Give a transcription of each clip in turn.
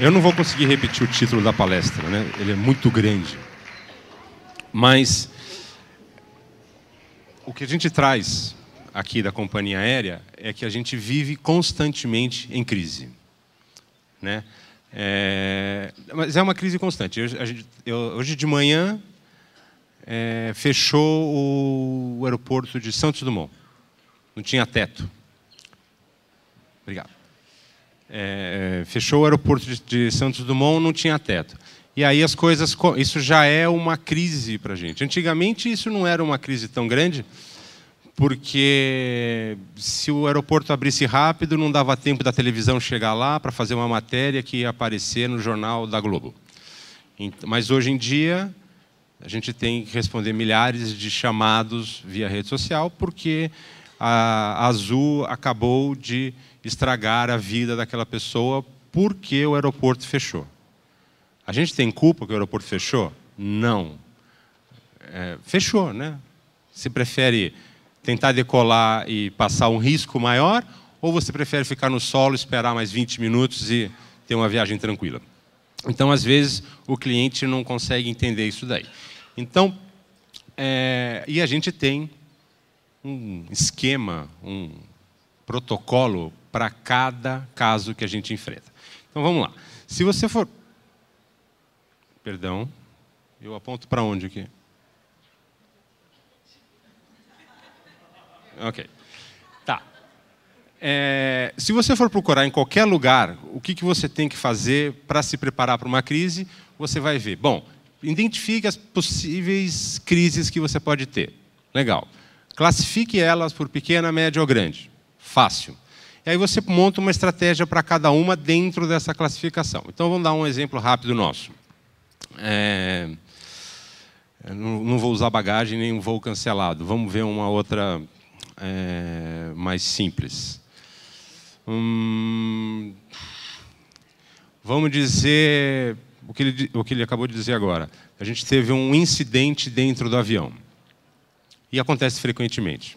eu não vou conseguir repetir o título da palestra, né? ele é muito grande. Mas o que a gente traz aqui da companhia aérea é que a gente vive constantemente em crise. Né? É, mas é uma crise constante. Eu, gente, eu, hoje de manhã é, fechou o, o aeroporto de Santos Dumont. Não tinha teto. Obrigado. É, é, fechou o aeroporto de, de, Santos Dumont, não tinha teto. E aí as coisas, isso já é uma crise para a gente. Antigamente isso não era uma crise tão grande, porque se o aeroporto abrisse rápido, não dava tempo da televisão chegar lá para fazer uma matéria que ia aparecer no jornal da Globo. Mas hoje em dia, a gente tem que responder milhares de chamados via rede social, porque a Azul acabou de estragar a vida daquela pessoa porque o aeroporto fechou. A gente tem culpa que o aeroporto fechou? Não. É, fechou, né? Você prefere tentar decolar e passar um risco maior ou você prefere ficar no solo, esperar mais 20 minutos e ter uma viagem tranquila? Então, às vezes, o cliente não consegue entender isso daí. Então, é, e a gente tem um esquema, um protocolo para cada caso que a gente enfrenta. Então vamos lá. Se você for. Perdão, eu aponto para onde aqui? Ok. Tá. É, se você for procurar em qualquer lugar o que, que você tem que fazer para se preparar para uma crise, você vai ver. Bom, identifique as possíveis crises que você pode ter. Legal. Classifique elas por pequena, média ou grande. Fácil. E aí você monta uma estratégia para cada uma dentro dessa classificação. Então vamos dar um exemplo rápido nosso. É... Não, vou usar bagagem nem um voo cancelado. Vamos ver uma outra é... mais simples. Hum... Vamos dizer o que, ele, o que ele acabou de dizer agora. A gente teve um incidente dentro do avião e acontece frequentemente.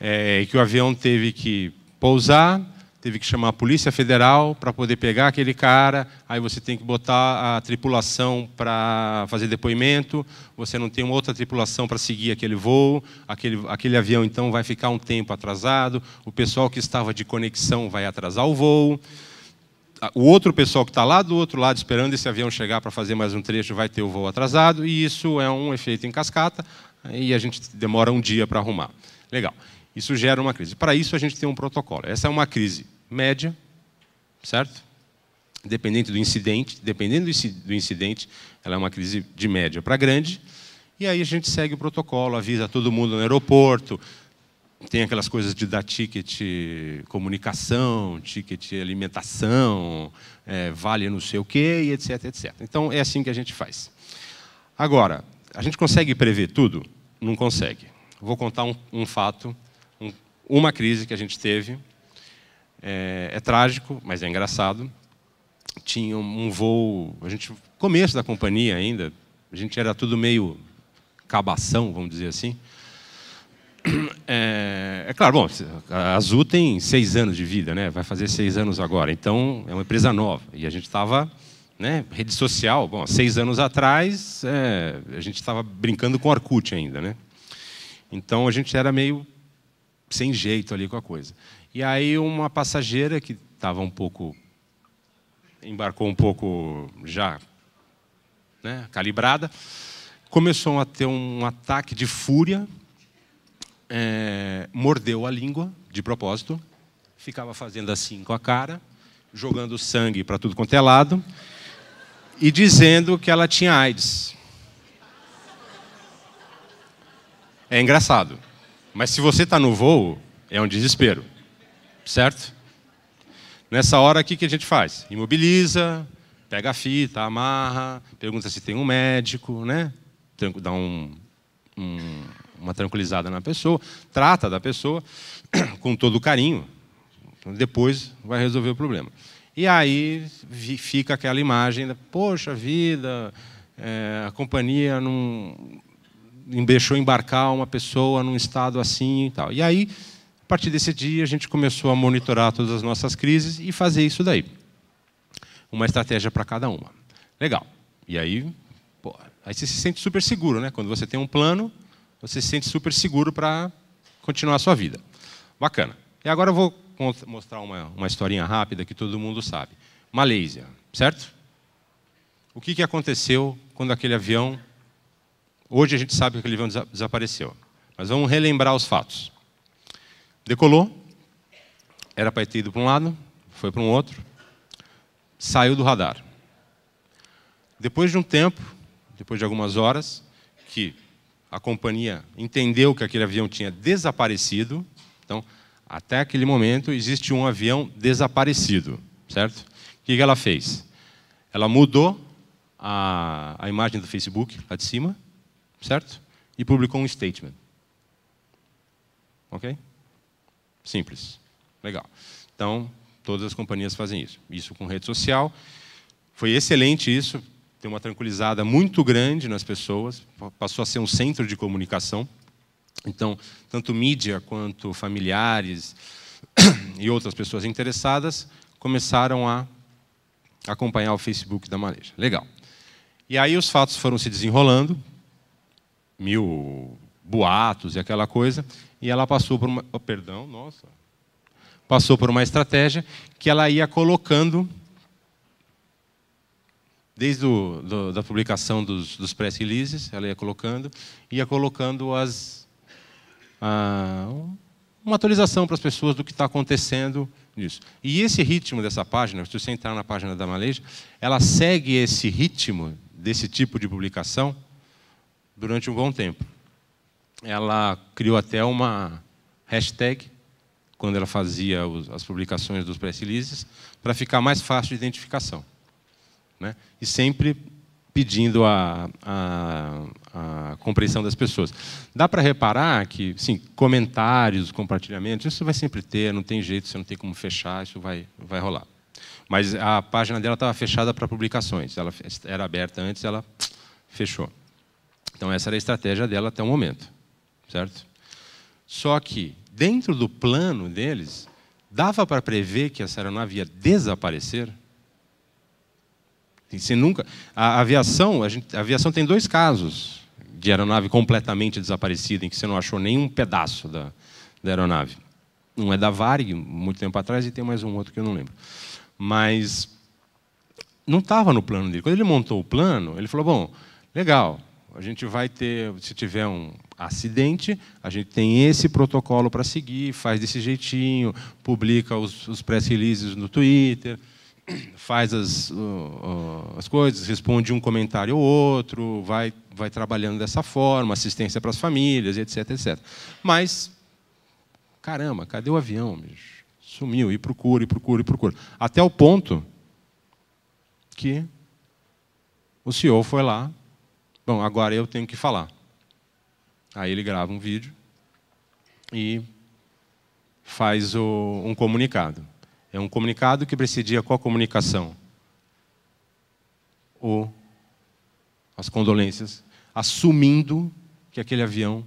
É, que o avião teve que pousar, teve que chamar a Polícia Federal para poder pegar aquele cara, aí você tem que botar a tripulação para fazer depoimento, você não tem uma outra tripulação para seguir aquele voo, aquele, aquele avião então vai ficar um tempo atrasado, o pessoal que estava de conexão vai atrasar o voo, o outro pessoal que está lá do outro lado esperando esse avião chegar para fazer mais um trecho vai ter o voo atrasado, e isso é um efeito em cascata, né? e a gente demora um dia para arrumar. Legal. Isso gera uma crise. Para isso, a gente tem um protocolo. Essa é uma crise média, certo? Dependente do incidente. Dependendo do incidente, ela é uma crise de média para grande. E aí a gente segue o protocolo, avisa todo mundo no aeroporto, tem aquelas coisas de dar ticket comunicação, ticket alimentação, é, vale não sei o quê, e etc, etc. Então, é assim que a gente faz. Agora, a gente consegue prever tudo? não consegue. Vou contar um, um fato, um, uma crise que a gente teve. É, é, trágico, mas é engraçado. Tinha um voo, a gente começo da companhia ainda, a gente era tudo meio cabação, vamos dizer assim. É, é, claro, bom, a Azul tem seis anos de vida, né? Vai fazer seis anos agora. Então, é uma empresa nova. E a gente estava né? Rede social, bom, seis anos atrás, é, a gente estava brincando com Orkut ainda. Né? Então, a gente era meio sem jeito ali com a coisa. E aí, uma passageira que estava um pouco... Embarcou um pouco já né, calibrada, começou a ter um ataque de fúria, é, mordeu a língua de propósito, ficava fazendo assim com a cara, jogando sangue para tudo quanto é lado e dizendo que ela tinha AIDS. É engraçado. Mas se você está no voo, é um desespero. Certo? Nessa hora, o que, a gente faz? Imobiliza, pega a fita, amarra, pergunta se tem um médico, né? Dá um, um, uma tranquilizada na pessoa, trata da pessoa com todo carinho. Depois vai resolver o problema. E aí fica aquela imagem, poxa vida, é, a companhia não deixou embarcar uma pessoa num estado assim e tal. E aí, a partir desse dia, a gente começou a monitorar todas as nossas crises e fazer isso daí. Uma estratégia para cada uma. Legal. E aí, pô, aí você se sente super seguro, né? Quando você tem um plano, você se sente super seguro para continuar a sua vida. Bacana. E agora eu vou mostrar uma, uma historinha rápida que todo mundo sabe. Malásia, certo? O que, que aconteceu quando aquele avião. Hoje a gente sabe que aquele avião desapareceu. Mas vamos relembrar os fatos. Decolou, era para ter ido para um lado, foi para um outro, saiu do radar. Depois de um tempo, depois de algumas horas, que a companhia entendeu que aquele avião tinha desaparecido, então até aquele momento, existe um avião desaparecido, certo? O que ela fez? Ela mudou a, a imagem do Facebook lá de cima, certo? E publicou um statement. Ok? Simples. Legal. Então, todas as companhias fazem isso. Isso com rede social. Foi excelente isso, deu uma tranquilizada muito grande nas pessoas, passou a ser um centro de comunicação então, tanto mídia quanto familiares e outras pessoas interessadas começaram a acompanhar o Facebook da Mareja. Legal. E aí os fatos foram se desenrolando, mil boatos e aquela coisa, e ela passou por uma, oh, perdão, nossa, passou por uma estratégia que ela ia colocando desde o, do, da publicação dos, dos press releases, ela ia colocando, ia colocando as ah, uma atualização para as pessoas do que está acontecendo nisso. E esse ritmo dessa página, se você entrar na página da Maleja, ela segue esse ritmo desse tipo de publicação durante um bom tempo. Ela criou até uma hashtag quando ela fazia as publicações dos press releases para ficar mais fácil de identificação, né? E sempre pedindo a, a, a, compreensão das pessoas. Dá para reparar que, sim, comentários, compartilhamentos, isso vai sempre ter, não tem jeito, você não tem como fechar, isso vai, vai rolar. Mas a página dela estava fechada para publicações, ela era aberta antes, ela fechou. Então essa era a estratégia dela até o momento, certo? Só que dentro do plano deles, dava para prever que essa aeronave ia desaparecer? se nunca. A aviação, a, gente, a aviação tem dois casos de aeronave completamente desaparecida, em que você não achou nenhum pedaço da, da aeronave. Um é da Varg muito tempo atrás, e tem mais um outro que eu não lembro. Mas não estava no plano dele. Quando ele montou o plano, ele falou: bom, legal, a gente vai ter, se tiver um acidente, a gente tem esse protocolo para seguir, faz desse jeitinho, publica os, os press releases no Twitter faz as, uh, as coisas, responde um comentário ou outro, vai, vai trabalhando dessa forma, assistência para as famílias, etc, etc. Mas, caramba, cadê o avião? Bicho? Sumiu, e procura, e procura, e procura. Até o ponto que o CEO foi lá, bom, agora eu tenho que falar. Aí ele grava um vídeo e faz o, um comunicado. É um comunicado que precedia qual comunicação? O, as condolências, assumindo que aquele avião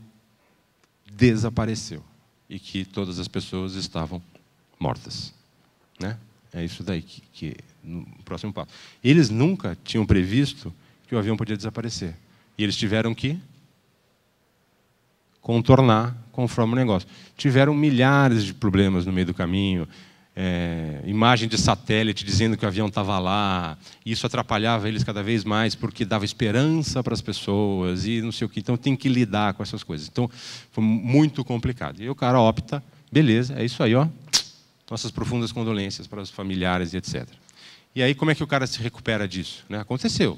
desapareceu e que todas as pessoas estavam mortas. Né? É isso daí que, que no próximo passo. Eles nunca tinham previsto que o avião podia desaparecer. E eles tiveram que contornar conforme o negócio. Tiveram milhares de problemas no meio do caminho, é, imagem de satélite dizendo que o avião estava lá. Isso atrapalhava eles cada vez mais porque dava esperança para as pessoas e não sei o que. Então tem que lidar com essas coisas. Então foi muito complicado. E o cara opta, beleza, é isso aí, ó. Nossas profundas condolências para os familiares e etc. E aí como é que o cara se recupera disso? Né? Aconteceu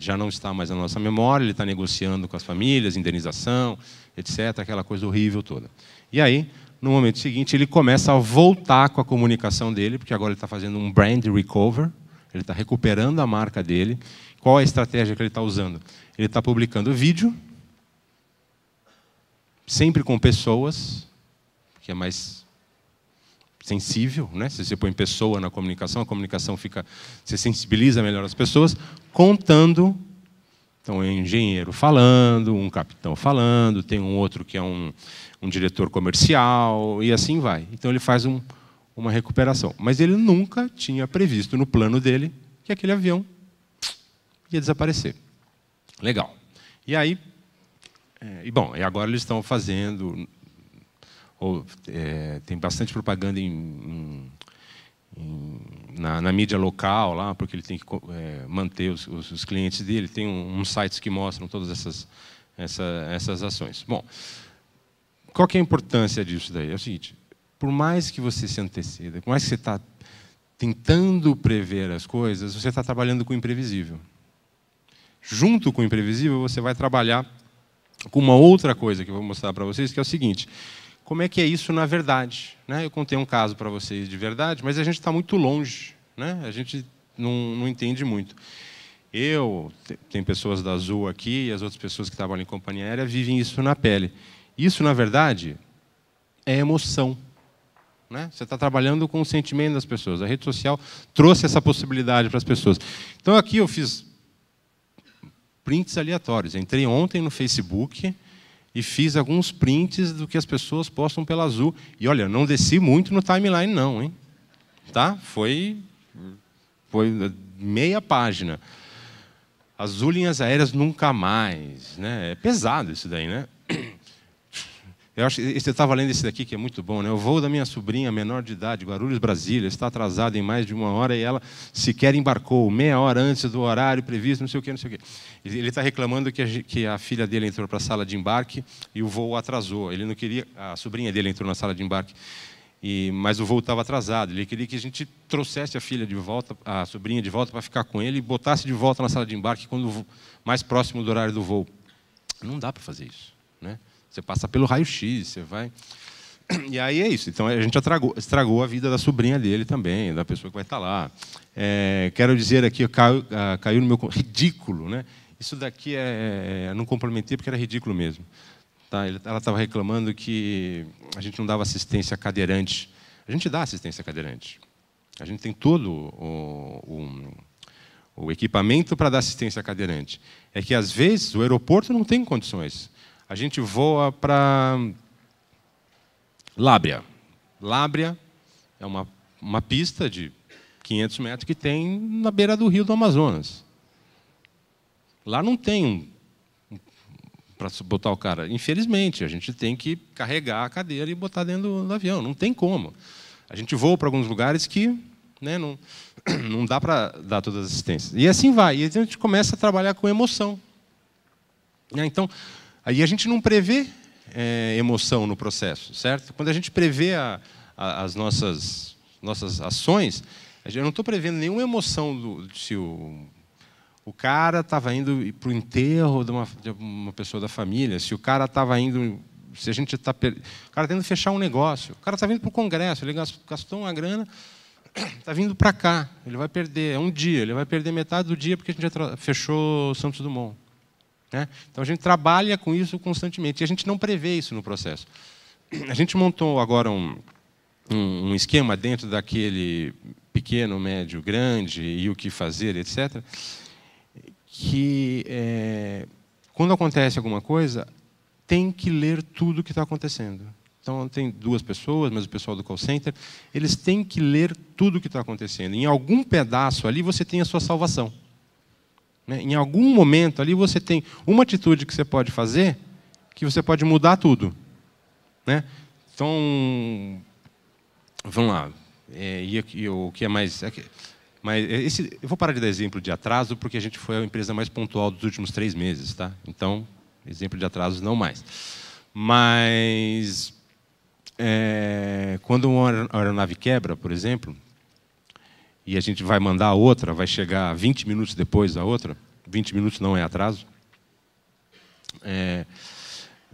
já não está mais na nossa memória, ele está negociando com as famílias, indenização, etc., aquela coisa horrível toda. E aí, no momento seguinte, ele começa a voltar com a comunicação dele, porque agora ele está fazendo um brand recover, ele está recuperando a marca dele. Qual é a estratégia que ele está usando? Ele está publicando vídeo, sempre com pessoas, que é mais sensível, né? se você põe pessoa na comunicação, a comunicação fica, você sensibiliza melhor as pessoas, contando. Então, é um engenheiro falando, um capitão falando, tem um outro que é um, um diretor comercial, e assim vai. Então, ele faz um, uma recuperação. Mas ele nunca tinha previsto no plano dele que aquele avião ia desaparecer. Legal. E aí, é, e bom, e agora eles estão fazendo ou, é, tem bastante propaganda em, em, na, na, mídia local lá, porque ele tem que é, manter os, os, os, clientes dele. Tem uns um, um sites que mostram todas essas, essa, essas ações. Bom, qual que é a importância disso daí? É o seguinte, por mais que você se anteceda, por mais que você está tentando prever as coisas, você está trabalhando com o imprevisível. Junto com o imprevisível, você vai trabalhar com uma outra coisa que eu vou mostrar para vocês, que é o seguinte: como é que é isso na verdade. Né? Eu contei um caso para vocês de verdade, mas a gente está muito longe, né? a gente não, não entende muito. Eu, tem pessoas da Azul aqui e as outras pessoas que trabalham em companhia aérea vivem isso na pele. Isso, na verdade, é emoção. Né? Você está trabalhando com o sentimento das pessoas. A rede social trouxe essa possibilidade para as pessoas. Então, aqui eu fiz prints aleatórios. Entrei ontem no Facebook e fiz alguns prints do que as pessoas postam pela Azul. E olha, não desci muito no timeline não, hein? Tá? Foi foi meia página. Azul linhas aéreas nunca mais, né? É pesado isso daí, né? Eu acho você estava tá lendo esse daqui que é muito bom, né? O voo da minha sobrinha, menor de idade, Guarulhos, Brasília, está atrasado em mais de uma hora e ela sequer embarcou, meia hora antes do horário previsto, não sei o quê, não sei o quê. Ele está reclamando que a, que a filha dele entrou para a sala de embarque e o voo atrasou. Ele não queria, a sobrinha dele entrou na sala de embarque. E, mas o voo estava atrasado. Ele queria que a gente trouxesse a filha de volta, a sobrinha de volta, para ficar com ele e botasse de volta na sala de embarque quando mais próximo do horário do voo. Não dá para fazer isso, né? Você passa pelo raio-x, você vai. E aí é isso. Então a gente estragou a vida da sobrinha dele também, da pessoa que vai estar lá. É, quero dizer aqui, caiu, ah, caiu no meu. Ridículo, né? Isso daqui é. é não complementei porque era ridículo mesmo. Tá? Ela estava reclamando que a gente não dava assistência a cadeirante. A gente dá assistência a cadeirante. A gente tem todo o, o, o equipamento para dar assistência a cadeirante. É que, às vezes, o aeroporto não tem condições. A gente voa para Lábria. Lábria é uma, uma pista de 500 metros que tem na beira do rio do Amazonas. Lá não tem um para botar o cara. Infelizmente, a gente tem que carregar a cadeira e botar dentro do, do avião. Não tem como. A gente voa para alguns lugares que né, não, não dá para dar todas as assistências. E assim vai. E a gente começa a trabalhar com emoção. Né, então, Aí a gente não prevê é, emoção no processo, certo? Quando a gente prevê a, a, as nossas, nossas ações, eu não estou prevendo nenhuma emoção do, se o, o cara estava indo para o enterro de uma, de uma pessoa da família, se o cara estava indo se a gente está per... o cara está indo fechar um negócio, o cara está vindo para o congresso, ele gastou uma grana, está vindo para cá, ele vai perder, é um dia, ele vai perder metade do dia porque a gente já fechou Santos Dumont. Né? Então a gente trabalha com isso constantemente e a gente não prevê isso no processo. A gente montou agora um, um, um esquema dentro daquele pequeno, médio, grande e o que fazer, etc. Que é, quando acontece alguma coisa, tem que ler tudo o que está acontecendo. Então, tem duas pessoas, mas o pessoal do call center, eles têm que ler tudo o que está acontecendo. Em algum pedaço ali, você tem a sua salvação. Né? Em algum momento ali você tem uma atitude que você pode fazer que você pode mudar tudo. Né? Então, vamos lá. É, e, e, o que é mais. É, mas é, esse, eu vou parar de dar exemplo de atraso, porque a gente foi a empresa mais pontual dos últimos três meses. Tá? Então, exemplo de atrasos não mais. Mas, é, quando uma aeronave quebra, por exemplo, e a gente vai mandar a outra, vai chegar 20 minutos depois da outra, 20 minutos não é atraso, é,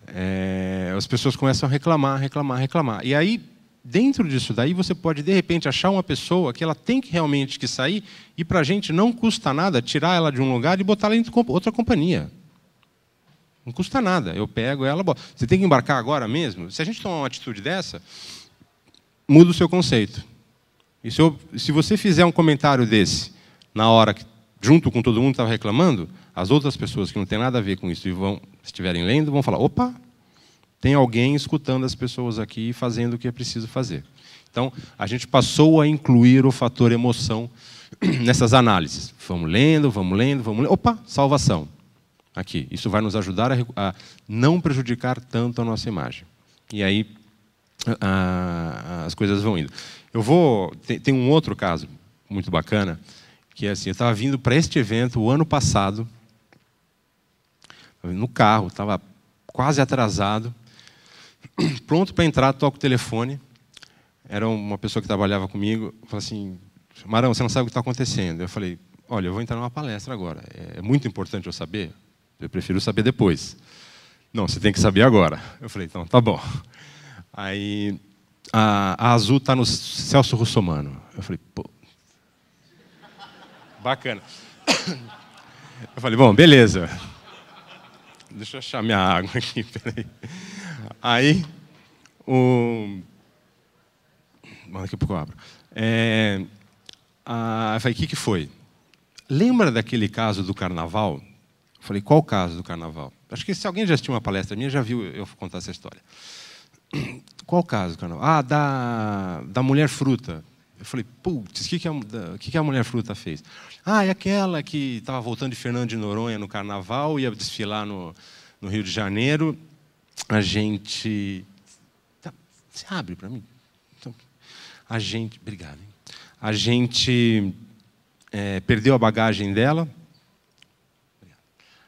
é, as pessoas começam a reclamar, reclamar, reclamar. E aí, dentro disso daí, você pode, de repente, achar uma pessoa que ela tem que realmente que sair e, para a gente, não custa nada tirar ela de um lugar e botar ela em outra companhia. Não custa nada. Eu pego ela, boto. Você tem que embarcar agora mesmo? Se a gente tomar uma atitude dessa, muda o seu conceito e se, eu, se você fizer um comentário desse, na hora que, junto com todo mundo que estava reclamando, as outras pessoas que não têm nada a ver com isso e vão, estiverem lendo, vão falar: opa, tem alguém escutando as pessoas aqui e fazendo o que é preciso fazer. Então, a gente passou a incluir o fator emoção nessas análises. Vamos lendo, vamos lendo, vamos lendo. Opa, salvação. Aqui. Isso vai nos ajudar a, a não prejudicar tanto a nossa imagem. E aí a, a, as coisas vão indo. Eu vou. Tem, tem um outro caso muito bacana, que é assim: eu estava vindo para este evento o ano passado, no carro, estava quase atrasado, pronto para entrar, toco o telefone. Era uma pessoa que trabalhava comigo, falou assim: Marão, você não sabe o que está acontecendo. Eu falei: Olha, eu vou entrar numa palestra agora. É muito importante eu saber. Eu prefiro saber depois. Não, você tem que saber agora. Eu falei: Então, tá bom. Aí a, a azul está no Celso Russomano. Eu falei, pô. Bacana. Eu falei, bom, beleza. Deixa eu achar minha água aqui, peraí. Aí, o. Manda aqui a eu abro. É, a, eu falei, o que, que foi? Lembra daquele caso do carnaval? Eu falei, qual o caso do carnaval? Acho que se alguém já assistiu uma palestra minha, já viu eu contar essa história. Qual caso, Carol? Ah, da, da mulher fruta. Eu falei, putz, o que, que, que, que a mulher fruta fez? Ah, é aquela que estava voltando de Fernando de Noronha no carnaval, ia desfilar no, no Rio de Janeiro. A gente. Tá, você abre para mim? a gente. Obrigado. Hein? A gente é, perdeu a bagagem dela,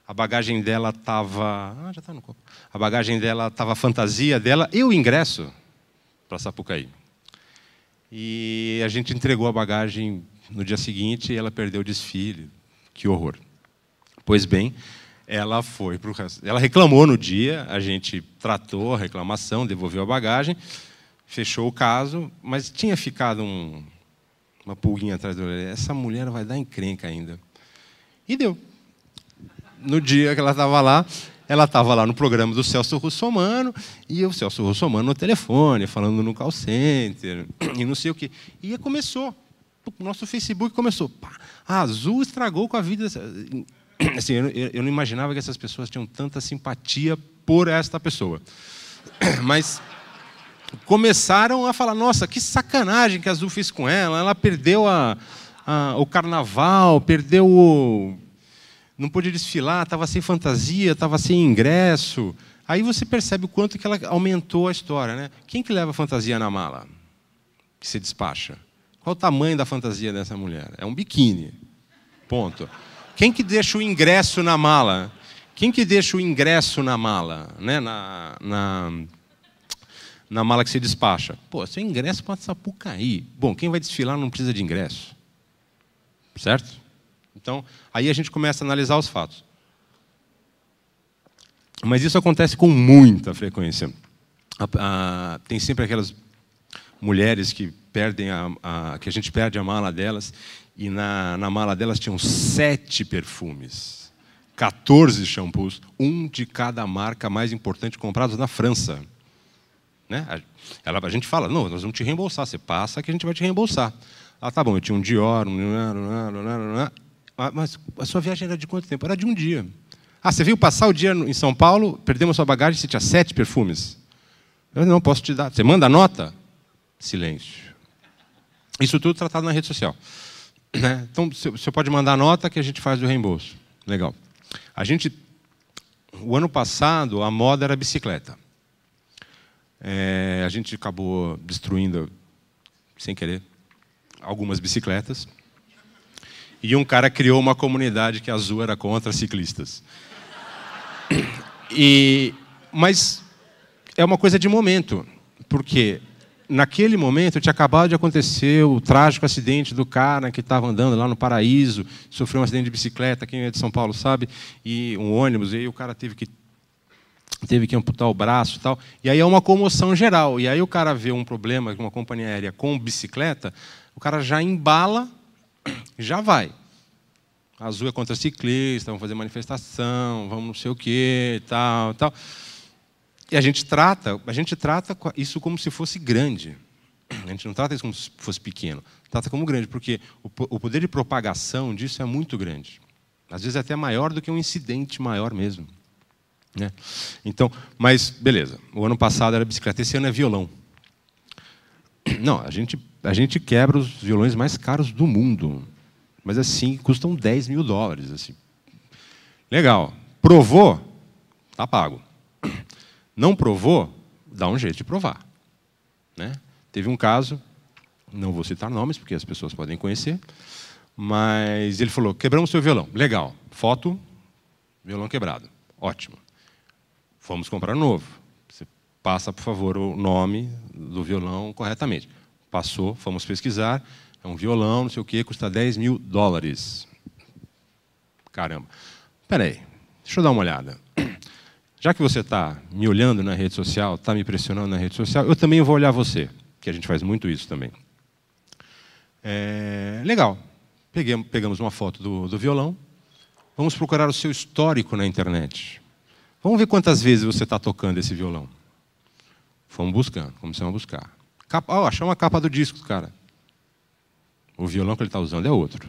a bagagem dela estava. Ah, já está no copo. A bagagem dela estava a fantasia dela e o ingresso para Sapucaí. E a gente entregou a bagagem no dia seguinte e ela perdeu o desfile. Que horror. Pois bem, ela foi para o. Ela reclamou no dia, a gente tratou a reclamação, devolveu a bagagem, fechou o caso, mas tinha ficado um, uma pulguinha atrás da orelha. Essa mulher vai dar encrenca ainda. E deu no dia que ela estava lá, ela estava lá no programa do Celso Russomano e o Celso Russomano no telefone, falando no call center e não sei o quê. E começou. O nosso Facebook começou. Pá, a Azul estragou com a vida. Assim, eu, eu não imaginava que essas pessoas tinham tanta simpatia por esta pessoa. Mas começaram a falar: nossa, que sacanagem que a Azul fez com ela, ela perdeu a, a o carnaval, perdeu o não pôde desfilar, estava sem fantasia, estava sem ingresso. Aí você percebe o quanto que ela aumentou a história. Né? Quem que leva fantasia na mala? Que se despacha. Qual o tamanho da fantasia dessa mulher? É um biquíni. Ponto. Quem que deixa o ingresso na mala? Quem que deixa o ingresso na mala? Né? Na, na, na mala que se despacha? Pô, seu ingresso pode Sapucaí. Bom, quem vai desfilar não precisa de ingresso. Certo? Então, aí a gente começa a analisar os fatos. Mas isso acontece com muita frequência. A, a, tem sempre aquelas mulheres que perdem a, a, que a gente perde a mala delas e na, na mala delas tinham sete perfumes, 14 shampoos, um de cada marca mais importante comprados na França. Né? ela, a gente fala, não, nós vamos te reembolsar, você passa que a gente vai te reembolsar. Ah, tá bom, eu tinha um Dior, um... Ah, mas a sua viagem era de quanto tempo? Era de um dia. Ah, você veio passar o dia em São Paulo, perdemos a sua bagagem, você tinha sete perfumes. Eu não posso te dar. Você manda a nota? Silêncio. Isso tudo tratado na rede social. Né? Então, você pode mandar a nota que a gente faz o reembolso. Legal. A gente, o ano passado, a moda era bicicleta. É, a gente acabou destruindo, sem querer, algumas bicicletas e um cara criou uma comunidade que azul era contra ciclistas. E, mas é uma coisa de momento, porque naquele momento tinha acabado de acontecer o trágico acidente do cara que estava andando lá no paraíso, sofreu um acidente de bicicleta, quem é de São Paulo sabe, e um ônibus, e aí o cara teve que teve que amputar o braço e tal. E aí é uma comoção geral. E aí o cara vê um problema com uma companhia aérea com bicicleta, o cara já embala já vai. Azul é contra ciclista, vamos fazer manifestação, vamos não sei o quê, tal, tal. E a gente trata, a gente trata isso como se fosse grande. A gente não trata isso como se fosse pequeno, trata como grande, porque o poder de propagação disso é muito grande. Às vezes é até maior do que um incidente maior mesmo. Né? Então, mas beleza. O ano passado era bicicleta, esse ano é violão. Não, a gente a gente quebra os violões mais caros do mundo, mas assim, custam 10 mil dólares. Assim. Legal. Provou? Está pago. Não provou? Dá um jeito de provar. Né? Teve um caso, não vou citar nomes, porque as pessoas podem conhecer, mas ele falou: quebramos seu violão. Legal. Foto, violão quebrado. Ótimo. Fomos comprar novo. Você passa, por favor, o nome do violão corretamente passou, fomos pesquisar, é um violão, não sei o quê, custa 10 mil dólares. Caramba. Peraí, deixa eu dar uma olhada. Já que você está me olhando na rede social, está me pressionando na rede social, eu também vou olhar você, que a gente faz muito isso também. É, legal. Pegamos, pegamos uma foto do, do violão. Vamos procurar o seu histórico na internet. Vamos ver quantas vezes você está tocando esse violão. Fomos buscando, começamos a buscar. Capa, oh, achamos a capa do disco, cara. O violão que ele está usando é outro.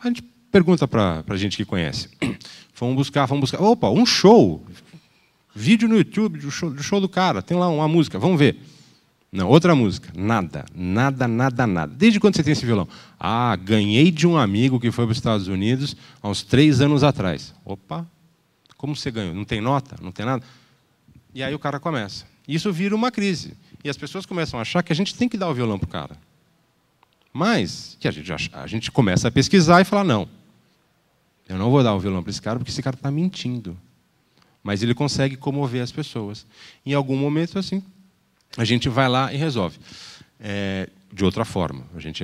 A gente pergunta para a gente que conhece. Vamos buscar, vamos buscar. Opa, um show! Vídeo no YouTube do show do, show do cara. Tem lá uma música, vamos ver. Não, outra música. Nada, nada, nada, nada. Desde quando você tem esse violão? Ah, ganhei de um amigo que foi para os Estados Unidos há uns três anos atrás. Opa, como você ganhou? Não tem nota? Não tem nada? E aí o cara começa. Isso vira uma crise. E as pessoas começam a achar que a gente tem que dar o violão para o cara. Mas que a gente, acha, a gente começa a pesquisar e falar: não, eu não vou dar o violão para esse cara porque esse cara está mentindo. Mas ele consegue comover as pessoas. Em algum momento, assim, a gente vai lá e resolve. É, de outra forma, a gente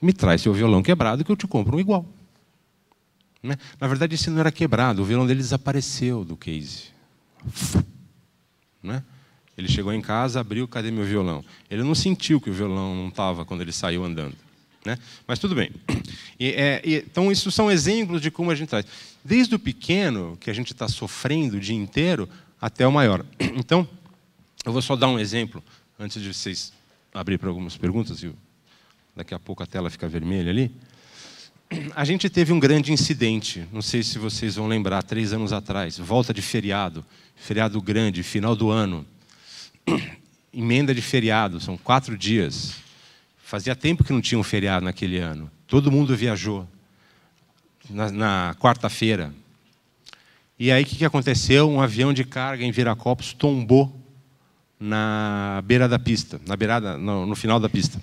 me traz seu violão quebrado que eu te compro um igual. Né? Na verdade, esse não era quebrado, o violão dele desapareceu do case. Né? Ele chegou em casa, abriu, cadê meu violão? Ele não sentiu que o violão não estava quando ele saiu andando. Né? Mas tudo bem. E, é, e, então, isso são exemplos de como a gente traz. Desde o pequeno, que a gente está sofrendo o dia inteiro, até o maior. Então, eu vou só dar um exemplo, antes de vocês abrir para algumas perguntas, e daqui a pouco a tela fica vermelha ali. A gente teve um grande incidente, não sei se vocês vão lembrar, três anos atrás, volta de feriado, feriado grande, final do ano. emenda de feriado, são quatro dias. Fazia tempo que não tinha um feriado naquele ano. Todo mundo viajou na, na quarta-feira. E aí o que, aconteceu? Um avião de carga em Viracopos tombou na beira da pista, na beirada, no, no final da pista.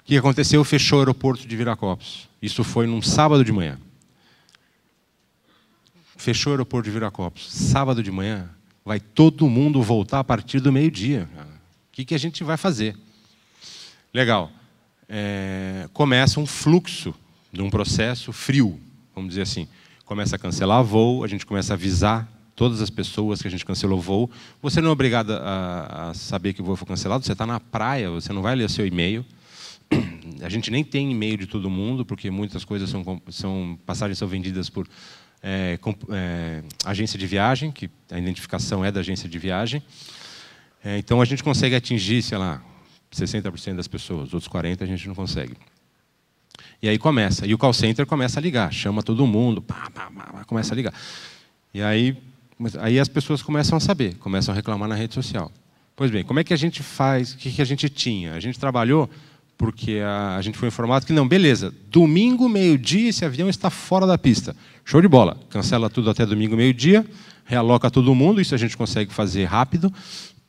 O que aconteceu? Fechou o aeroporto de Viracopos. Isso foi num sábado de manhã. Fechou o aeroporto de Viracopos. Sábado de manhã, Vai todo mundo voltar a partir do meio-dia. O que, que a gente vai fazer? Legal. É, começa um fluxo de um processo frio, vamos dizer assim. Começa a cancelar voo, a gente começa a avisar todas as pessoas que a gente cancelou voo. Você não é obrigado a, a saber que o voo foi cancelado, você está na praia, você não vai ler seu e-mail. A gente nem tem e-mail de todo mundo, porque muitas coisas são, são passagens são vendidas por é, com, é, agência de viagem, que a identificação é da agência de viagem. É, então a gente consegue atingir, sei lá, 60% das pessoas, outros 40% a gente não consegue. E aí começa, e o call center começa a ligar, chama todo mundo, pá, pá, pá, começa a ligar. E aí, aí as pessoas começam a saber, começam a reclamar na rede social. Pois bem, como é que a gente faz, o que, que a gente tinha? A gente trabalhou porque a, a gente foi informado que não, beleza, domingo, meio-dia, esse avião está fora da pista. Show de bola. Cancela tudo até domingo, meio-dia, realoca todo mundo, isso a gente consegue fazer rápido.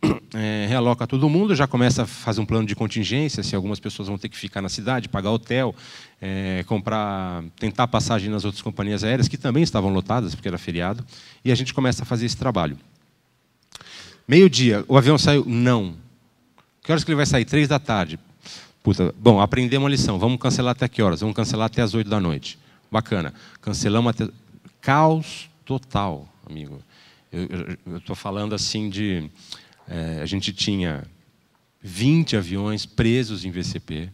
É, realoca todo mundo, já começa a fazer um plano de contingência, se algumas pessoas vão ter que ficar na cidade, pagar hotel, é, comprar, tentar passagem nas outras companhias aéreas, que também estavam lotadas, porque era feriado, e a gente começa a fazer esse trabalho. Meio-dia, o avião saiu? Não. Que horas que ele vai sair? Três da tarde. Puta, bom, aprendemos uma lição, vamos cancelar até que horas? Vamos cancelar até as 8 da noite. Bacana. Cancelamos até. Caos total, amigo. Eu estou falando assim de. É, a gente tinha 20 aviões presos em VCP,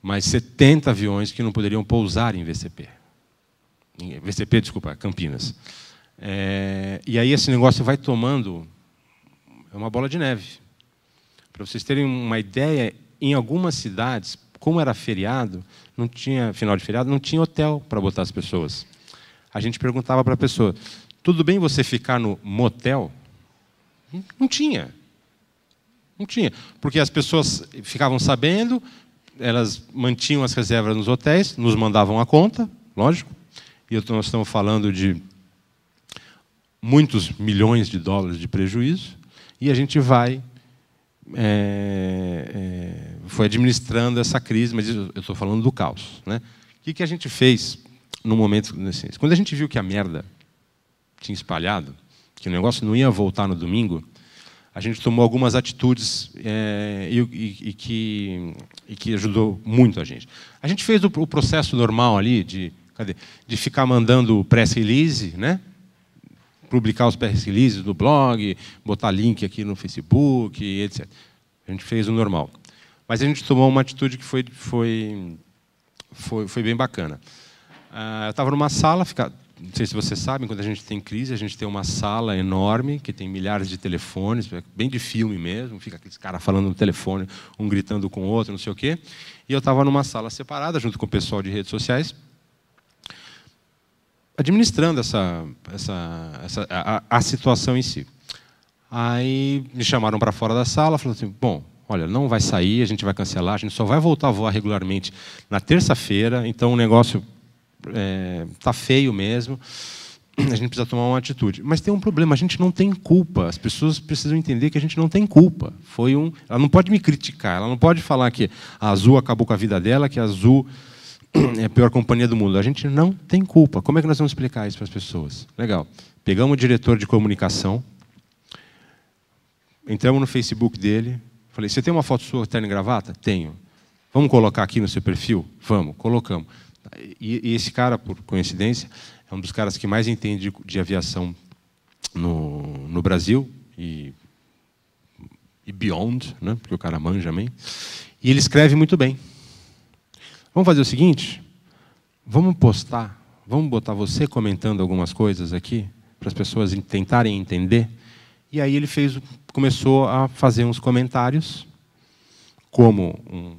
mas 70 aviões que não poderiam pousar em VCP. Em VCP, desculpa, Campinas. É, e aí esse negócio vai tomando. É uma bola de neve. Para vocês terem uma ideia, em algumas cidades, como era feriado, não tinha final de feriado, não tinha hotel para botar as pessoas. A gente perguntava para a pessoa: tudo bem você ficar no motel? Não tinha. Não tinha. Porque as pessoas ficavam sabendo, elas mantinham as reservas nos hotéis, nos mandavam a conta, lógico. E nós estamos falando de muitos milhões de dólares de prejuízo. E a gente vai é, é, foi administrando essa crise, mas eu estou falando do caos. Né? O que, que a gente fez no momento. Assim, quando a gente viu que a merda tinha espalhado, que o negócio não ia voltar no domingo, a gente tomou algumas atitudes é, e, e, e, que, e que ajudou muito a gente. A gente fez o, o processo normal ali de, cadê? de ficar mandando press release, né? publicar os press releases no blog, botar link aqui no Facebook, etc. A gente fez o normal. Mas a gente tomou uma atitude que foi, foi, foi, foi bem bacana. Uh, eu estava numa sala, fica, não sei se vocês sabem, quando a gente tem crise, a gente tem uma sala enorme que tem milhares de telefones, é bem de filme mesmo, fica aqueles caras falando no telefone, um gritando com o outro, não sei o quê. E eu estava numa sala separada, junto com o pessoal de redes sociais, administrando essa, essa, essa a, a, situação em si. Aí me chamaram para fora da sala, falaram assim, bom, olha, não vai sair, a gente vai cancelar, a gente só vai voltar a voar regularmente na terça-feira, então o negócio está é, tá feio mesmo, a gente precisa tomar uma atitude. Mas tem um problema, a gente não tem culpa, as pessoas precisam entender que a gente não tem culpa. Foi um, ela não pode me criticar, ela não pode falar que a Azul acabou com a vida dela, que a Azul é a pior companhia do mundo. A gente não tem culpa. Como é que nós vamos explicar isso para as pessoas? Legal. Pegamos o diretor de comunicação, entramos no Facebook dele, falei: Você tem uma foto sua terno e gravata? Tenho. Vamos colocar aqui no seu perfil? Vamos, colocamos. E, e esse cara, por coincidência, é um dos caras que mais entende de, de aviação no, no Brasil e, e beyond, né? porque o cara manja bem. E ele escreve muito bem. Vamos fazer o seguinte? Vamos postar, vamos botar você comentando algumas coisas aqui, para as pessoas tentarem entender. E aí ele fez, começou a fazer uns comentários, como um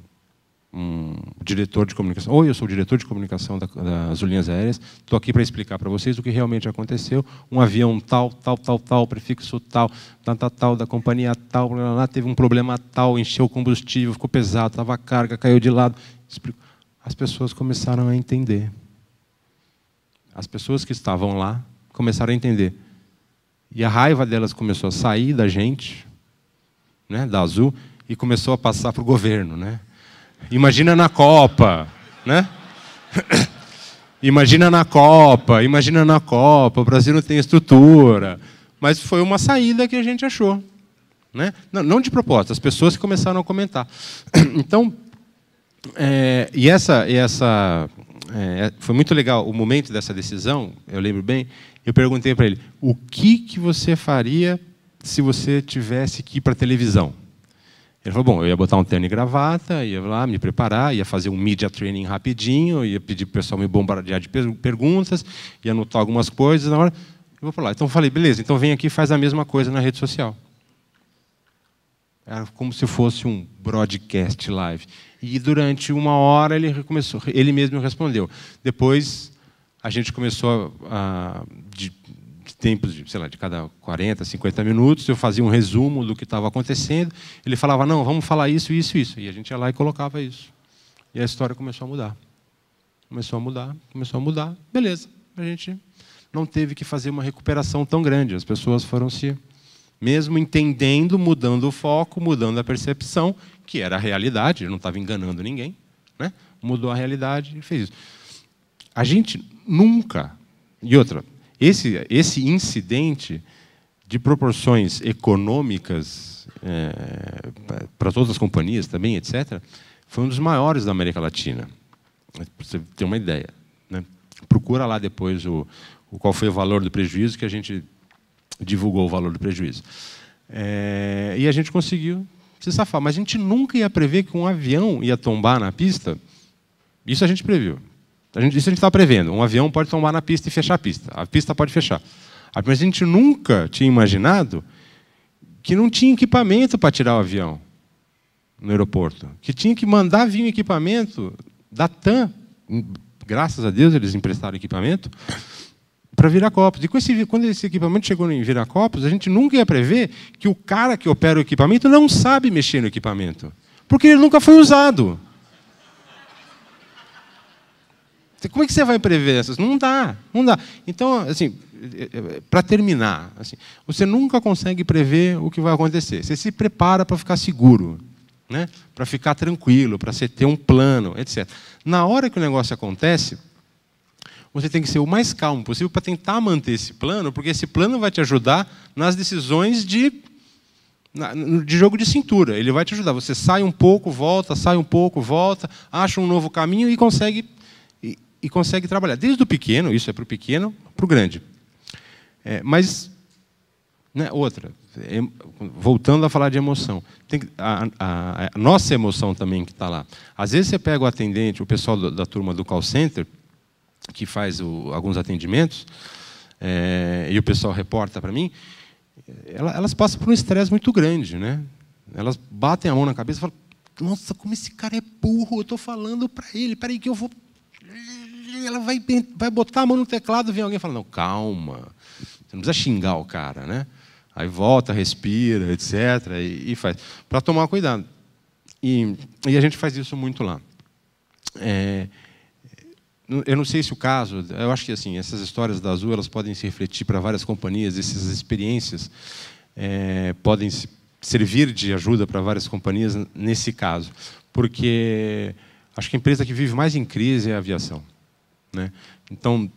um diretor de comunicação. Oi, eu sou o diretor de comunicação da, das linhas aéreas. Estou aqui para explicar para vocês o que realmente aconteceu. Um avião tal, tal, tal, tal, prefixo tal, tal, tal, tal da companhia tal, blá, blá, blá, teve um problema tal, encheu o combustível, ficou pesado, estava carga, caiu de lado. Explicou as pessoas começaram a entender. As pessoas que estavam lá começaram a entender. E a raiva delas começou a sair da gente, né, da Azul, e começou a passar para o governo. Né? Imagina na Copa, né? Imagina na Copa, imagina na Copa, o Brasil não tem estrutura. Mas foi uma saída que a gente achou. Né? Não, não de propósito, as pessoas que começaram a comentar. Então, é, e essa, e essa é, é, foi muito legal o momento dessa decisão. Eu lembro bem. Eu perguntei para ele: o que que você faria se você tivesse que ir para televisão? Ele falou: bom, eu ia botar um terno e gravata, ia lá me preparar, ia fazer um media training rapidinho, ia pedir para o pessoal me bombardear de perguntas, ia anotar algumas coisas. Na hora, eu vou falar. Então eu falei: beleza, então vem aqui e faz a mesma coisa na rede social. Era como se fosse um broadcast live. E durante uma hora ele começou, ele mesmo respondeu. Depois a gente começou a, a de, de, tempos, de, sei lá, de cada 40, 50 minutos, eu fazia um resumo do que estava acontecendo. Ele falava, não, vamos falar isso, isso, isso. E a gente ia lá e colocava isso. E a história começou a mudar. Começou a mudar, começou a mudar. Beleza, a gente não teve que fazer uma recuperação tão grande. As pessoas foram se, mesmo entendendo, mudando o foco, mudando a percepção que era a realidade, ele não estava enganando ninguém, né? mudou a realidade e fez isso. A gente nunca. E outra, esse, esse incidente de proporções econômicas é, para todas as companhias também, etc., foi um dos maiores da América Latina. Para você ter uma ideia. Né? Procura lá depois o, o, qual foi o valor do prejuízo, que a gente divulgou o valor do prejuízo. É, e a gente conseguiu se safar. Mas a gente nunca ia prever que um avião ia tombar na pista. Isso a gente previu. A gente, isso a gente estava prevendo. Um avião pode tombar na pista e fechar a pista. A pista pode fechar. Ah, mas a gente nunca tinha imaginado que não tinha equipamento para tirar o avião no aeroporto. Que tinha que mandar vir equipamento da TAM. Graças a Deus eles emprestaram equipamento para Viracopos. E esse, quando esse equipamento chegou em Viracopos, a gente nunca ia prever que o cara que opera o equipamento não sabe mexer no equipamento, porque ele nunca foi usado. Então, como é que você vai prever essas? Não dá, não dá. Então, assim, é, é, é, para terminar, assim, você nunca consegue prever o que vai acontecer. Você se prepara para ficar seguro, né? para ficar tranquilo, para você ter um plano, etc. Na hora que o negócio acontece, você tem que ser o mais calmo possível para tentar manter esse plano, porque esse plano vai te ajudar nas decisões de, de jogo de cintura. Ele vai te ajudar. Você sai um pouco, volta, sai um pouco, volta, acha um novo caminho e consegue, e, e consegue trabalhar. Desde o pequeno, isso é para o pequeno, para o grande. É, mas, né, outra, voltando a falar de emoção, que, a, a, a, nossa emoção também que está lá. Às vezes você pega o atendente, o pessoal da turma do call center, que faz o, alguns atendimentos, é, e o pessoal reporta para mim, elas, elas passam por um estresse muito grande. Né? Elas batem a mão na cabeça e falam, nossa, como esse cara é burro, eu estou falando para ele, peraí que eu vou... Ela vai, vai botar a mão no teclado, vem alguém e fala, não, calma, você não precisa xingar o cara, né? Aí volta, respira, etc. E, e faz. Para tomar cuidado. E, e, a gente faz isso muito lá. É, eu não sei se o caso, eu acho que assim essas histórias da Azul elas podem se refletir para várias companhias, essas experiências é, podem servir de ajuda para várias companhias nesse caso, porque acho que a empresa que vive mais em crise é a aviação, né? Então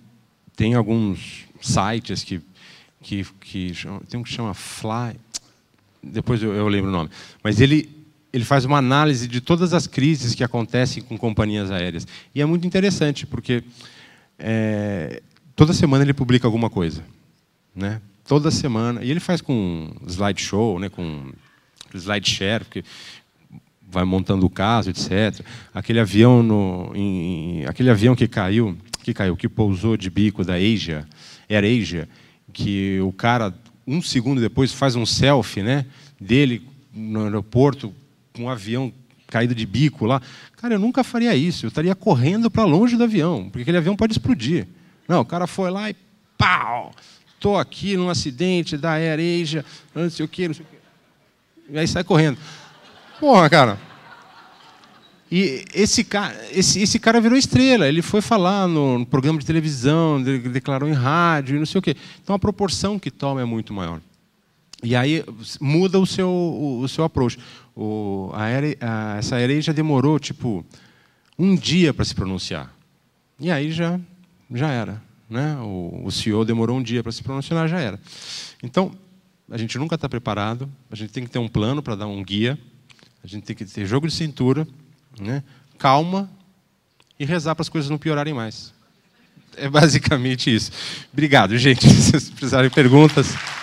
tem alguns sites que que, que tem um que chama Fly, depois eu, eu lembro o nome, mas ele ele faz uma análise de todas as crises que acontecem com companhias aéreas. E é muito interessante, porque é, toda semana ele publica alguma coisa. Né? Toda semana. E ele faz com slideshow, né? com slideshare, porque vai montando o caso, etc. Aquele avião, no, em, aquele avião que caiu, que caiu, que pousou de bico da Asia, Air Asia, que o cara, um segundo depois, faz um selfie né? dele no aeroporto com um avião caído de bico lá. Cara, eu nunca faria isso. Eu estaria correndo para longe do avião, porque aquele avião pode explodir. Não, o cara foi lá e pau! Estou aqui num acidente da Air Asia, não sei o quê, não sei o quê. E aí sai correndo. Porra, cara. E esse cara, esse, esse cara virou estrela. Ele foi falar no, no programa de televisão, de, declarou em rádio e não sei o quê. Então a proporção que toma é muito maior. E aí muda o seu, o, o seu approach. O, a, Ere, a, essa já demorou, tipo, um dia para se pronunciar. E aí já, já era. Né? O, o CEO demorou um dia para se pronunciar, já era. Então, a gente nunca está preparado, a gente tem que ter um plano para dar um guia, a gente tem que ter jogo de cintura, né? calma e rezar para as coisas não piorarem mais. É basicamente isso. Obrigado, gente. Se vocês precisarem de perguntas.